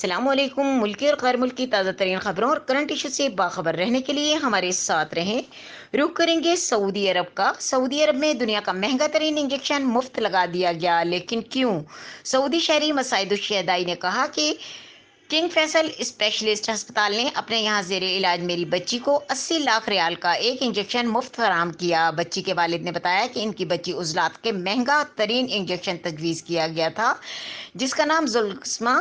अस्सलाम वालेकुम मुल्की और गैर मुल्की ताज़ा तरीन खबरों और करंट इशू से बाखबर रहने के लिए हमारे साथ रहें रुख करेंगे सऊदी अरब का सऊदी अरब में दुनिया का महंगा तरीन इंजेक्शन मुफ्त लगा दिया गया लेकिन क्यों सऊदी शहरी मसायदुशदाई ने कहा कि किंग फैसल स्पेशलिस्ट हस्पताल ने अपने यहाँ जेर इलाज मेरी बच्ची को 80 लाख रियाल का एक इंजेक्शन मुफ्त फराम किया बच्ची के वालिद ने बताया कि इनकी बच्ची उजलात के महंगा तरीन इंजेक्शन तजवीज़ किया गया था जिसका नाम जुल्कस्मा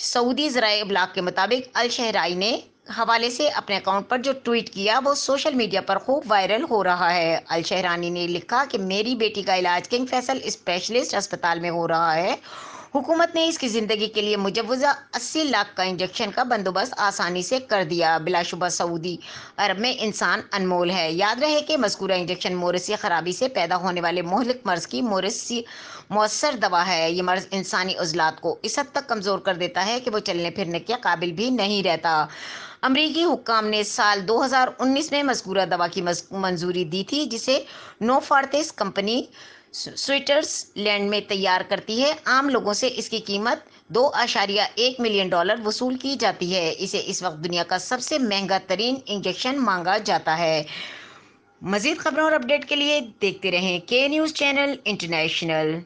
सऊदी जराए ब्लॉग के मुताबिक अल शहराई ने हवाले से अपने अकाउंट पर जो ट्वीट किया वो सोशल मीडिया पर खूब वायरल हो रहा है अल शहरानी ने लिखा कि मेरी बेटी का इलाज किंग फैसल स्पेशलिस्ट अस्पताल में हो रहा है हुकूमत ने इसकी ज़िंदगी के लिए मुजवजा अस्सी लाख का इंजेक्शन का बंदोबस्त आसानी से कर दिया बिलाशुबा सऊदी अरब में इंसान अनमोल है याद रहे कि मस्कूरा इंजेक्शन मोरसी खराबी से पैदा होने वाले मोहलिक मर्ज की मोरसी मौसर दवा है ये मर्ज इंसानी उजलात को इस हद तक कमज़ोर कर देता है कि वो चलने फिरने के काबिल भी नहीं रहता अमरीकी हुकाम ने साल 2019 में मस्कूरा दवा की मंजूरी दी थी जिसे नोफार्टिस कंपनी स्वेटर्स लैंड में तैयार करती है आम लोगों से इसकी कीमत दो आशारिया एक मिलियन डॉलर वसूल की जाती है इसे इस वक्त दुनिया का सबसे महंगा तरीन इंजेक्शन मांगा जाता है मजीद खबरों और अपडेट के लिए देखते रहें के न्यूज़ चैनल इंटरनेशनल